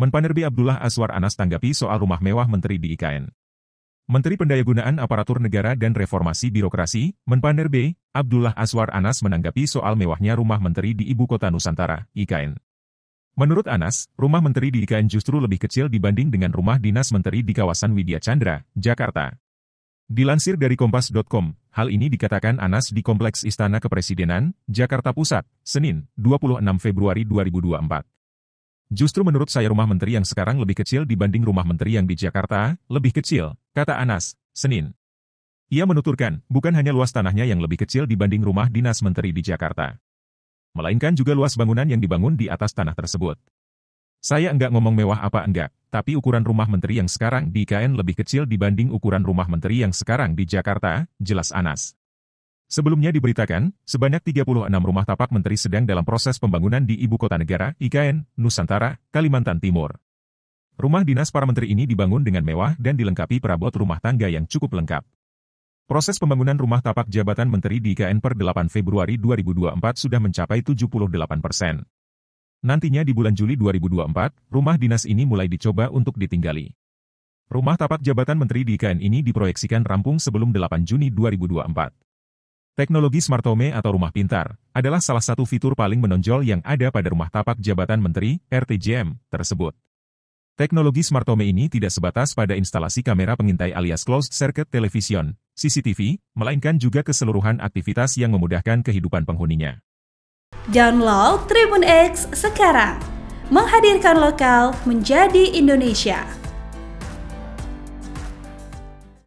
Menpanerbi Abdullah Aswar Anas tanggapi soal rumah mewah menteri di IKN. Menteri Pendayagunaan Aparatur Negara dan Reformasi Birokrasi, Menpanerbi, Abdullah Aswar Anas menanggapi soal mewahnya rumah menteri di Ibu Kota Nusantara, IKN. Menurut Anas, rumah menteri di IKN justru lebih kecil dibanding dengan rumah dinas menteri di kawasan Widya Chandra, Jakarta. Dilansir dari Kompas.com, hal ini dikatakan Anas di Kompleks Istana Kepresidenan, Jakarta Pusat, Senin, 26 Februari 2024. Justru menurut saya rumah menteri yang sekarang lebih kecil dibanding rumah menteri yang di Jakarta, lebih kecil, kata Anas, Senin. Ia menuturkan, bukan hanya luas tanahnya yang lebih kecil dibanding rumah dinas menteri di Jakarta. Melainkan juga luas bangunan yang dibangun di atas tanah tersebut. Saya enggak ngomong mewah apa enggak, tapi ukuran rumah menteri yang sekarang di IKN lebih kecil dibanding ukuran rumah menteri yang sekarang di Jakarta, jelas Anas. Sebelumnya diberitakan, sebanyak 36 rumah tapak menteri sedang dalam proses pembangunan di Ibu Kota Negara, IKN, Nusantara, Kalimantan Timur. Rumah dinas para menteri ini dibangun dengan mewah dan dilengkapi perabot rumah tangga yang cukup lengkap. Proses pembangunan rumah tapak jabatan menteri di IKN per 8 Februari 2024 sudah mencapai 78 persen. Nantinya di bulan Juli 2024, rumah dinas ini mulai dicoba untuk ditinggali. Rumah tapak jabatan menteri di IKN ini diproyeksikan rampung sebelum 8 Juni 2024. Teknologi smart home atau rumah pintar adalah salah satu fitur paling menonjol yang ada pada rumah tapak jabatan menteri (RTJM) tersebut. Teknologi smart home ini tidak sebatas pada instalasi kamera pengintai alias closed circuit television (CCTV), melainkan juga keseluruhan aktivitas yang memudahkan kehidupan penghuninya. Download Tribun X sekarang, menghadirkan lokal menjadi Indonesia.